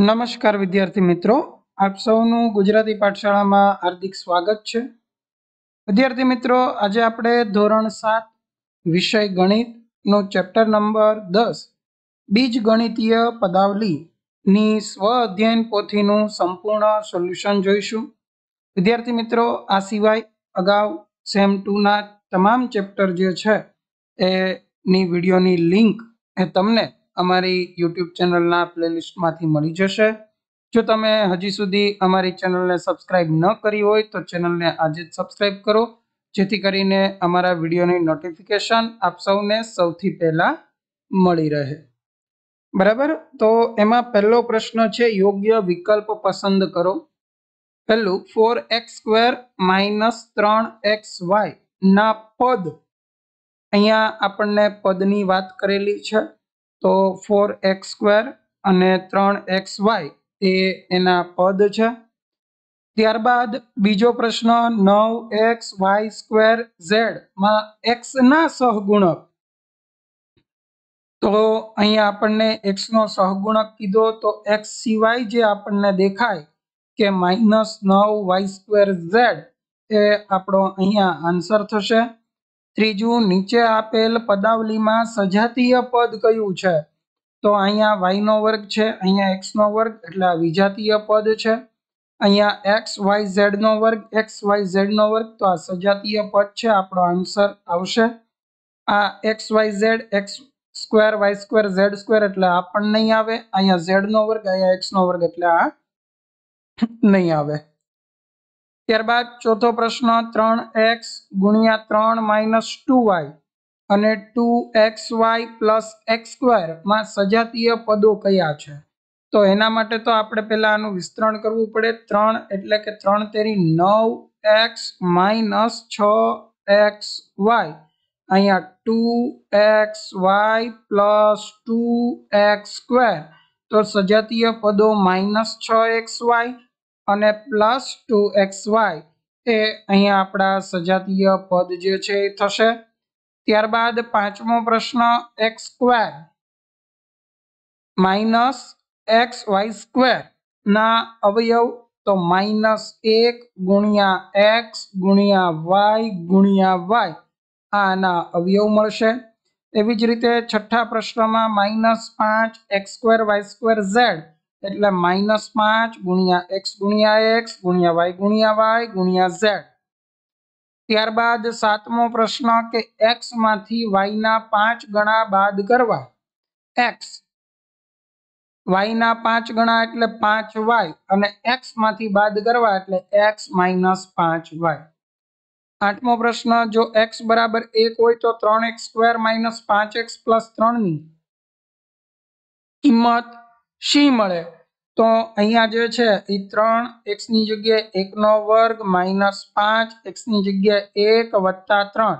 નમસ્કાર વિદ્યાર્થી મિત્રો આપ સૌનું ગુજરાતી પાઠશાળામાં હાર્દિક સ્વાગત છે વિદ્યાર્થી મિત્રો આજે આપણે ધોરણ સાત વિષય ગણિતનો ચેપ્ટર નંબર દસ બીજ ગણિતીય પદાવલીની સ્વ અધ્યયન પોથીનું સંપૂર્ણ સોલ્યુશન જોઈશું વિદ્યાર્થી મિત્રો આ સિવાય અગાઉ સેમ ટુના તમામ ચેપ્ટર જે છે એની વિડીયોની લિંક એ તમને અમારી યુટ્યુબ ચેનલના પ્લેલિસ્ટમાંથી મળી જશે જો તમે હજી સુધી અમારી ચેનલને સબસ્ક્રાઇબ ન કરી હોય તો ચેનલને આજે જ સબસ્ક્રાઇબ કરો જેથી કરીને અમારા વિડીયોની નોટિફિકેશન આપ સૌને સૌથી પહેલાં મળી રહે બરાબર તો એમાં પહેલો પ્રશ્ન છે યોગ્ય વિકલ્પ પસંદ કરો પહેલું ફોર એક્સ સ્ક્વેર માઇનસ ત્રણ એક્સ વાય ના પદ અહીંયા આપણને પદની વાત કરેલી છે તો ફોર એક્સ સ્ક્વેર અને ત્રણ એક્સ વાય એ એના પદ છે ત્યારબાદ બીજો પ્રશ્ન નવ એક્સ વાય સ્ક્વેર ઝેડમાં એક્સના સહગુણક તો અહીંયા આપણને એક્સનો સહગુણક કીધો તો એક્સ સિવાય જે આપણને દેખાય કે માઇનસ નવ વાય સ્ક્વેર ઝેડ એ આપણો અહીંયા આન્સર થશે ત્રીજું નીચે આપેલ પદાવલીમાં સજાતીય પદ કયું છે તો અહીંયા વાયનો વર્ગ છે અહીંયા એક્સનો વર્ગ એટલે આ વિજાતીય પદ છે અહીંયા એક્સ વાય ઝેડનો વર્ગ એક્સ વાય ઝેડનો વર્ગ તો આ સજાતીય પદ છે આપણો આન્સર આવશે આ x y z x square y square z square એટલે આ પણ નહીં આવે અહીંયા ઝેડનો વર્ગ અહીંયા એક્સનો વર્ગ એટલે આ નહીં આવે ત્યારબાદ ચોથો પ્રશ્ન ત્રણ એક્સ ગુણ્યા ત્રણ માઇનસ ટુ વાય અને two x y plus x સ્ક્વેરમાં સજાતીય પદો કયા છે તો એના માટે તો આપણે પહેલાં આનું વિસ્તરણ કરવું પડે ત્રણ એટલે કે ત્રણ તેરી નવ એક્સ માઇનસ છ એક્સ વાય અહીંયા two x y plus two x square તો સજાતીય પદો માઇનસ છ એક્સ વાય અને પ્લસ ટુ એક્સ વાય એ અહીંયા આપણા સજાતીય પદ જે છે એ થશે ત્યારબાદ પાંચમો પ્રશ્ન x square minus x y square ના અવયવ તો માઇનસ એક ગુણ્યા એક્સ ગુણ્યા વાય ગુણ્યા વાય આના અવયવ મળશે એવી જ રીતે છઠ્ઠા પ્રશ્નમાં માઇનસ પાંચ x square y square z એટલે માઇનસ પાંચ ગુણ્યા એક્સ ગુણ્યા એક્સ ગુણ્યા વાય ગુણ્યા વાય ગુણ્યા ઝેડ ત્યારબાદ સાતમો પ્રશ્ન કે એક્સમાંથી વાયના પાંચ ગણા બાદ કરવા એક્સ વાયના પાંચ ગણા એટલે પાંચ વાય અને એક્સમાંથી બાદ કરવા એટલે એક્સ માઇનસ પાંચ વાય આઠમો પ્રશ્ન જો એક્સ બરાબર એક હોય તો ત્રણ એક્સ સ્ક્વેર માઇનસ પાંચ એક્સ પ્લસ ત્રણની કિંમત સી મળે તો અહીંયા જે છે એ ત્રણ એક્સની જગ્યાએ એકનો વર્ગ માઇનસ પાંચ એક્સની જગ્યાએ એક વત્તા ત્રણ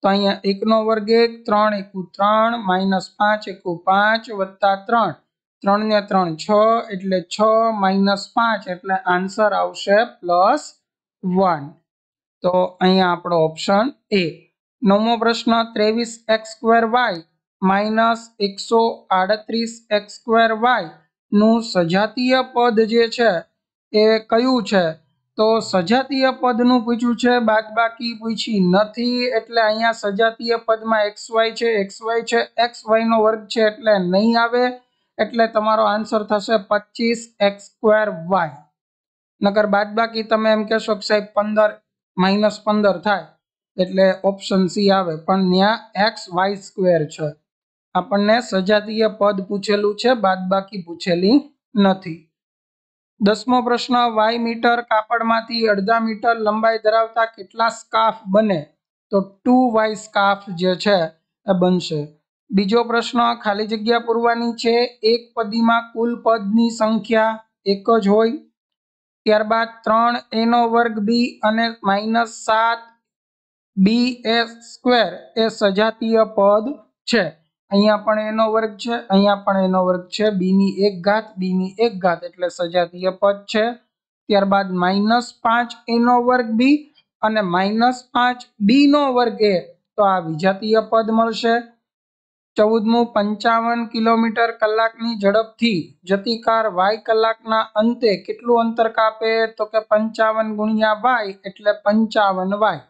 તો અહીંયા એકનો વર્ગ એક ત્રણ એકુ ત્રણ માઇનસ પાંચ એકુ પાંચ વત્તા ત્રણ ત્રણને ત્રણ છ એટલે છ માઇનસ પાંચ એટલે આન્સર આવશે પ્લસ વન તો અહીંયા આપણો ઓપ્શન એ નવમો પ્રશ્ન ત્રેવીસ એક્સ સ્ક્વેર વાય માઇનસ એકસો આડત્રીસ એક્સ સ્ક્વેર વાયનું સજાતીય પદ જે છે એ કયું છે તો સજાતીય પદનું પૂછ્યું છે બાદબાકી પૂછી નથી એટલે અહીંયા સજાતીય પદમાં એક્સ વાય છે એક્સ વાય છે એક્સ વાયનો વર્ગ છે એટલે નહીં આવે એટલે તમારો આન્સર થશે પચીસ એક્સ સ્ક્વેર વાય નગર બાદબાકી તમે એમ કહેશો કે સાહેબ પંદર માઇનસ પંદર થાય એટલે ઓપ્શન સી આવે પણ ત્યાં એક્સ વાય સ્ક્વેર છે આપણને સજાતીય પદ પૂછેલું છે બાદબાકી પૂછેલી નથી દસમો પ્રશ્ન વાય મીટર કાપડમાંથી અડધા મીટર લંબાઈ ધરાવતા કેટલા સ્કાફ બને તો ટુ વાય સ્કાફ જે છે એ બનશે બીજો પ્રશ્ન ખાલી જગ્યા પૂરવાની છે એક પદીમાં કુલ પદની સંખ્યા એક જ હોય ત્યારબાદ ત્રણ એનો વર્ગ બી અને માઇનસ સાત બી એ સ્ક્વેર એ સજાતીય પદ છે અહીંયા પણ એનો વર્ગ છે અહીંયા પણ એનો વર્ગ છે બીની એક ઘાત બીની એક ઘાત એટલે સજાતીય પદ છે ત્યારબાદ માઇનસ પાંચ એનો વર્ગ બી અને માઇનસ પાંચ બીનો વર્ગ એ તો આ વિજાતીય પદ મળશે ચૌદમું પંચાવન કિલોમીટર કલાકની ઝડપથી જતી કાર વાય કલાકના અંતે કેટલું અંતર કાપે તો કે પંચાવન ગુણ્યા વાય એટલે પંચાવન વાય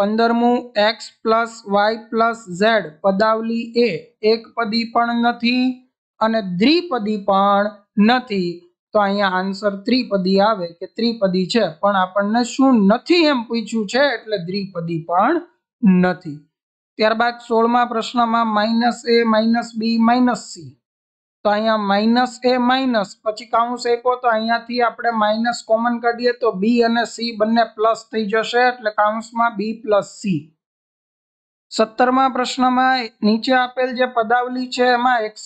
પંદરમું x plus y plus z પદાવલી એ એકપદી પણ નથી અને દ્વિપદી પણ નથી તો અહીંયા આન્સર ત્રિપદી આવે કે ત્રિપદી છે પણ આપણને શું નથી એમ પૂછ્યું છે એટલે દ્વિપદી પણ નથી ત્યારબાદ સોળમા પ્રશ્નમાં minus A minus B minus C તો અહીંયા માઇનસ એ માઇનસ પછી કાઉન્સ એકો તો અહીંયાથી આપણે માઇનસ કોમન કાઢીએ તો બી અને સી બંને પ્લસ થઈ જશે એટલે કાઉન્સમાં બી પ્લસ સી સત્તરમા પ્રશ્નમાં નીચે આપેલ જે પદાવલી છે એમાં એક્સ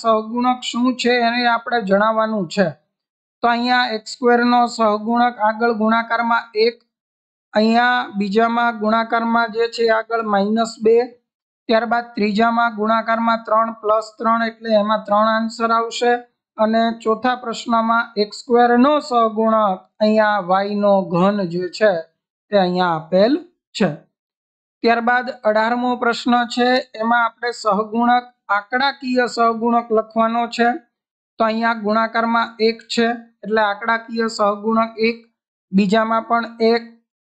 સહગુણક શું છે એને આપણે જણાવવાનું છે તો અહીંયા એક્સ સ્ક્વેરનો સહગુણક આગળ ગુણાકારમાં એક અહીંયા બીજામાં ગુણાકારમાં જે છે આગળ માઇનસ બે ત્યારબાદ ત્રીજામાં ગુણાકારમાં ત્રણ પ્લસ ત્રણ એટલે એમાં ત્રણ આન્સર આવશે અને ચોથા પ્રશ્નમાં એક સ્ક્વેરનો સહગુણક અહીંયા વાયનો ઘન જે છે તે અહીંયા આપેલ છે ત્યારબાદ અઢારમો પ્રશ્ન છે એમાં આપણે સહગુણક આંકડાકીય સહગુણક લખવાનો છે તો અહીંયા ગુણાકારમાં એક છે એટલે આંકડાકીય સહગુણક એક બીજામાં પણ એક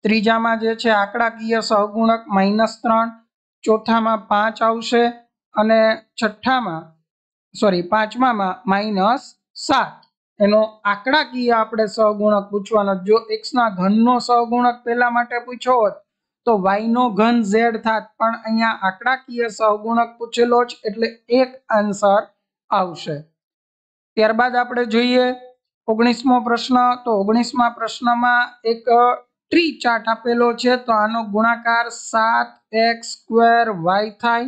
ત્રીજામાં જે છે આંકડાકીય સહગુણક માઇનસ ત્રણ ચોથામાં પાંચ આવશે અને છઠ્ઠામાં સોરી પાંચમામાં માઇનસ સાત એનો આંકડાકીય આપણે સહગુણક પૂછવાનો જો એક્સના ઘનનો સહગુણક પહેલા માટે પૂછ્યો હોત તો વાયનો ઘન ઝેડ થાત પણ અહીંયા આંકડાકીય સહગુણક પૂછેલો જ એટલે એક આન્સર આવશે ત્યારબાદ આપણે જોઈએ ઓગણીસમો પ્રશ્ન તો ઓગણીસમા પ્રશ્નમાં એક ટ્રી ચાર્ટ આપેલો છે તો આનો ગુણાકાર સાત એક્સ સ્ક્વેર વાય થાય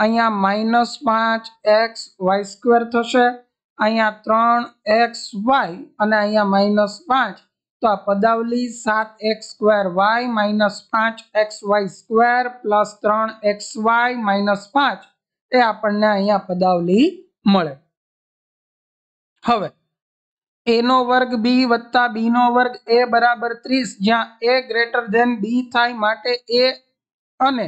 અહીંયા માઇનસ પાંચ એક્સ વાય સ્ક્વેર થશે અહીંયા ત્રણ એક્સ વાય અને અહીંયા માઇનસ પાંચ તો આ પદાવલી સાત એક્સ સ્ક્વેર વાય માઇનસ પાંચ એક્સ વાય સ્ક્વેર પ્લસ ત્રણ એક્સ વાય માઇનસ પાંચ એ આપણને અહીંયા પદાવલી મળે હવે એનો વર્ગ બી વત્તા બીનો વર્ગ એ બરાબર ત્રીસ જ્યાં એ ગ્રેટર ધેન બી થાય માટે એ અને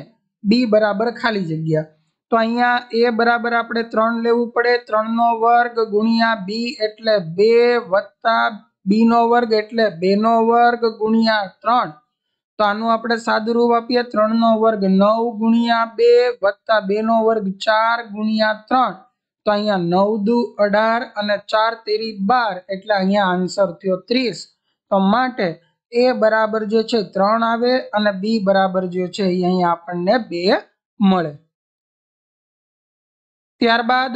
બી બરાબર ખાલી જગ્યા તો અહીંયા એ બરાબર આપણે ત્રણ લેવું પડે ત્રણનો વર્ગ ગુણ્યા બી એટલે બે વત્તા બીનો વર્ગ એટલે બેનો વર્ગ ગુણ્યા ત્રણ તો આનું આપણે સાદુરૂપ આપીએ ત્રણનો વર્ગ નવ ગુણ્યા બે વત્તા બેનો વર્ગ ચાર ગુણ્યા ત્રણ તો અહીંયા નવ દુ અઢાર અને ચાર તેરી બાર એટલે અહીંયા આન્સર થયો ત્રીસ તો માટે એ બરાબર જે છે ત્રણ આવે અને બી બરાબર જે છે એ અહીંયા આપણને બે મળે ત્યારબાદ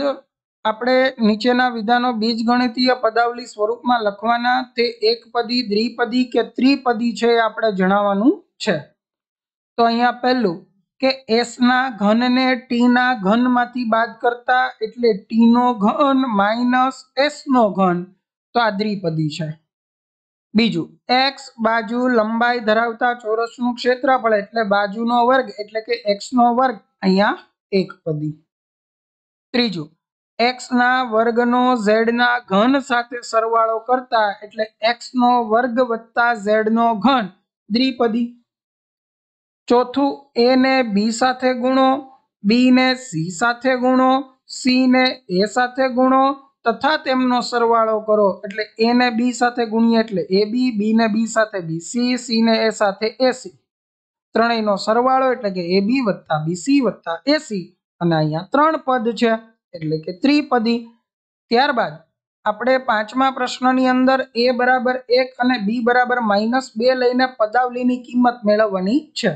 આપણે નીચેના વિધાનો બીજગણિતીય પદાવલી સ્વરૂપમાં લખવાના તે એકપદી દ્વિપદી કે ત્રિપદી છે એ આપણે જણાવવાનું છે તો અહીંયા પહેલું કે એસના ઘનને ટીના ઘનમાંથી બાદ કરતા એટલે ટીનો ઘન માઇનસ એસનો ઘન તો આ દ્વિપદી છે બીજું એક્સ બાજુ લંબાઈ ધરાવતા ચોરસનું ક્ષેત્રફળ એટલે બાજુનો વર્ગ એટલે કે એક્સનો વર્ગ અહીંયા એક પદી ત્રીજું એક્સના વર્ગનો ઝેડના ઘન સાથે સરવાળો કરતા એટલે એક્સનો વર્ગ વત્તા ઝેડનો ઘન દ્વિપદી ચોથું એ ને બી સાથે ગુણો બી ને સી સાથે ગુણો સી ને એ સાથે ગુણો તથા તેમનો સરવાળો કરો એટલે એ ને બી સાથે ગુણીએ એટલે એ બી બી ને બી સાથે બી સી સી ને એ સાથે એસી ત્રણેયનો સરવાળો એટલે કે એ બી વત્તા બી સી વત્તા એસી અને અહીંયા ત્રણ પદ છે એટલે કે ત્રિપદી ત્યારબાદ આપણે પાંચમા પ્રશ્નની અંદર એ બરાબર એક અને બી બરાબર માઇનસ બે લઈને પદાવલીની કિંમત મેળવવાની છે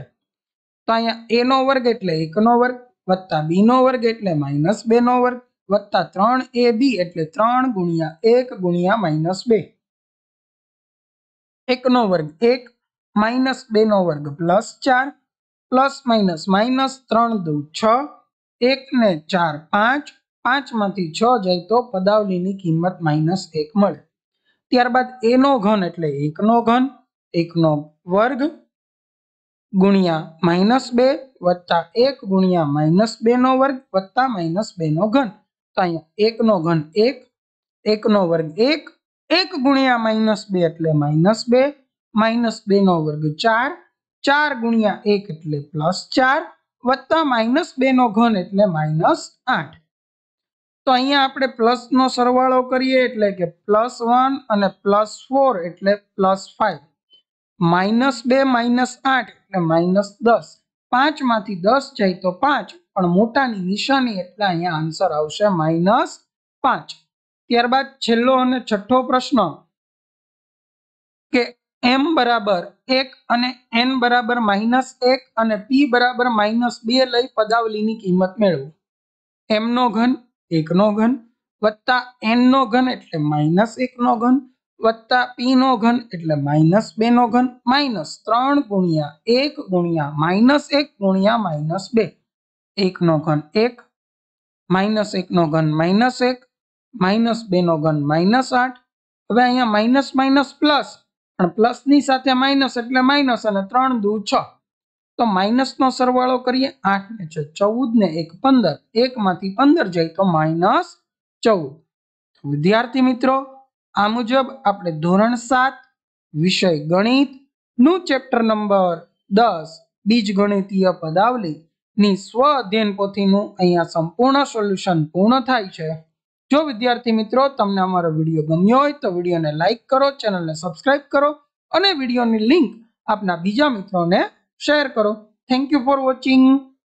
તો અહીંયા એનો વર્ગ એટલે એકનો વર્ગ વત્તા બીનો વર્ગ એટલે માઇનસ બેનો વર્ગ વત્તા ત્રણ એ બી એટલે ત્રણ ગુણ્યા એક ગુણ્યા માઇનસ બે એકનો વર્ગ એક માઇનસ બેનો વર્ગ પ્લસ ચાર પ્લસ માઇનસ માઇનસ ત્રણ દુ છ એકને ચાર પાંચ પાંચમાંથી છ જાય તો પદાવલીની કિંમત માઇનસ એક મળે ત્યારબાદ એનો ઘન એટલે એકનો ઘન એકનો વર્ગ ગુણ્યા માઇનસ બે વત્તા એક ગુણ્યા માઇનસ બેનો વર્ગ વત્તા માઇનસ બેનો ઘન તો અહીંયા એકનો ઘન એક એકનો વર્ગ એક એક ગુણ્યા માઇનસ બે એટલે માઇનસ બે માઇનસ બેનો વર્ગ ચાર ચાર ગુણ્યા એક એટલે પ્લસ ચાર વત્તા માઇનસ બેનો ઘન એટલે માઇનસ આઠ તો અહીંયા આપણે પ્લસનો સરવાળો કરીએ એટલે કે પ્લસ વન અને પ્લસ ફોર એટલે પ્લસ ફાઈવ માઇનસ બે માઇનસ આઠ માઇનસ દસ પાંચમાંથી દસ જાય તો પાંચ પણ મોટાની નિશાની એટલે અહીંયા આન્સર આવશે માઇનસ પાંચ ત્યારબાદ છેલ્લો અને છઠ્ઠો પ્રશ્ન કે એમ બરાબર એક અને એન બરાબર માઇનસ એક અને પી બરાબર માઇનસ બે લઈ પદાવલીની કિંમત મેળવો એમનો ઘન એકનો ઘન વત્તા એનનો ઘન એટલે માઇનસ એકનો ઘન વત્તા પીનો ઘન એટલે માઇનસ બેનો ઘન માઇનસ ત્રણ ગુણ્યા એક ગુણ્યા માઇનસ એક ગુણ્યા માઇનસ બે એકનો ઘન એક માઇનસ એકનો ઘન માઇનસ એક માઇનસ બેનો ઘન માઇનસ આઠ હવે અહીંયા માઇનસ માઇનસ પ્લસ પણ પ્લસની સાથે માઇનસ એટલે માઇનસ અને ત્રણ દૂ છ તો માઇનસનો સરવાળો કરીએ આઠ ને છ ચૌદ ને એક પંદર એકમાંથી પંદર જાય તો માઇનસ ચૌદ વિદ્યાર્થી મિત્રો આ મુજબ આપણે ધોરણ સાત વિષય ગણિતનું ચેપ્ટર નંબર દસ બીજ ગણિતીય પદાવલીની સ્વ અધ્યયન પોથીનું અહીંયા સંપૂર્ણ સોલ્યુશન પૂર્ણ થાય છે જો વિદ્યાર્થી મિત્રો તમને અમારો વિડીયો ગમ્યો હોય તો વિડીયોને લાઇક કરો ચેનલને સબસ્ક્રાઇબ કરો અને વિડીયોની લિંક આપના બીજા મિત્રોને શેર કરો થેન્ક યુ ફોર વોચિંગ